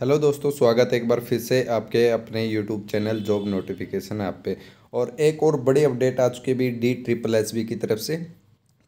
hello दोस्तों स्वागत है एक बार फिर से आपके अपने YouTube channel job notification app पे और एक और बड़ी अपडेट आ चुकी है भी डी ट्रिपल एस बी की तरफ से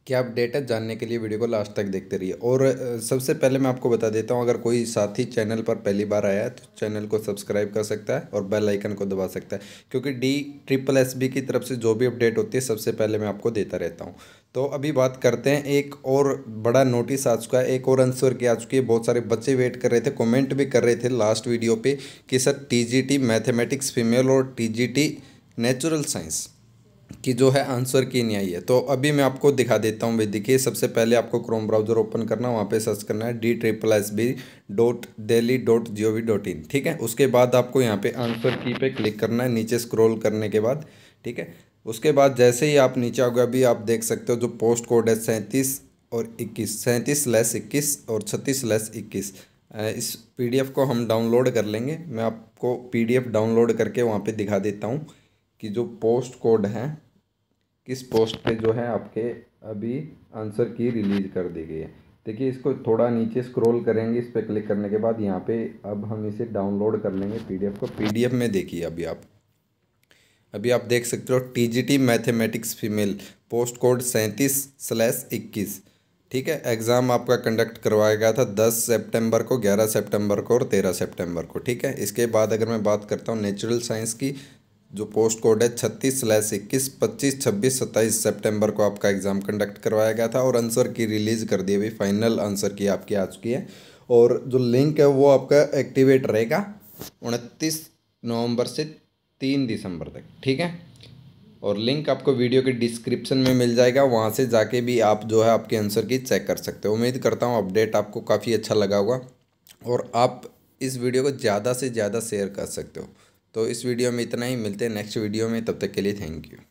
कि आप डेटा जानने के लिए वीडियो को लास्ट तक देखते रहिए और सबसे पहले मैं आपको बता देता हूँ अगर कोई साथी चैनल पर पहली बार आया है तो चैनल को सब्सक्राइब कर सकता है और बेल आइकन को दबा सकता है क्योंकि डी ट्रिपल एस बी की तरफ से जो भी अपडेट होती है सबसे पहले मैं आपको देता रहता हूँ तो अभी बात करते हैं एक और बड़ा नोटिस आ चुका है एक और आंसर की आ चुकी है बहुत सारे बच्चे वेट कर रहे थे कॉमेंट भी कर रहे थे लास्ट वीडियो पर कि सर टी मैथमेटिक्स फीमेल और टी नेचुरल साइंस कि जो है आंसर की नहीं आई है तो अभी मैं आपको दिखा देता हूँ भाई देखिए सबसे पहले आपको क्रोम ब्राउज़र ओपन करना वहाँ पे सर्च करना है D triple S B dot Delhi dot G O V dot in ठीक है उसके बाद आपको यहाँ पे आंसर की पे क्लिक करना है नीचे स्क्रॉल करने के बाद ठीक है उसके बाद जैसे ही आप नीचे आओगे अभी आप देख सकते हो जो पोस्ट कोड है सैंतीस और इक्कीस सैंतीस लैस इक्कीस और छत्तीस लैस इक्कीस इस पी को हम डाउनलोड कर लेंगे मैं आपको पी डाउनलोड करके वहाँ पर दिखा देता हूँ कि जो पोस्ट कोड है किस पोस्ट पे जो है आपके अभी आंसर की रिलीज़ कर दी गई है देखिए इसको थोड़ा नीचे स्क्रॉल करेंगे इस पर क्लिक करने के बाद यहाँ पे अब हम इसे डाउनलोड कर लेंगे पीडीएफ को पीडीएफ में देखिए अभी आप अभी आप देख सकते हो TGT mathematics female post code सैंतीस स्लैस इक्कीस ठीक है एग्ज़ाम आपका कंडक्ट करवाया गया था दस सेप्टेम्बर को ग्यारह सेप्टेम्बर को और तेरह सेप्टेम्बर को ठीक है इसके बाद अगर मैं बात करता हूँ नेचुरल साइंस की जो पोस्ट कोड है छत्तीस स्लैस इक्कीस पच्चीस छब्बीस सत्ताईस सेप्टेम्बर को आपका एग्ज़ाम कंडक्ट करवाया गया था और आंसर की रिलीज़ कर दी अभी फाइनल आंसर की आपकी आ चुकी है और जो लिंक है वो आपका एक्टिवेट रहेगा उनतीस नवंबर से तीन दिसंबर तक ठीक है और लिंक आपको वीडियो के डिस्क्रिप्शन में मिल जाएगा वहाँ से जाके भी आप जो है आपके आंसर की चेक कर सकते हो उम्मीद करता हूँ अपडेट आपको काफ़ी अच्छा लगा होगा और आप इस वीडियो को ज़्यादा से ज़्यादा शेयर कर सकते हो तो इस वीडियो में इतना ही मिलते हैं नेक्स्ट वीडियो में तब तक के लिए थैंक यू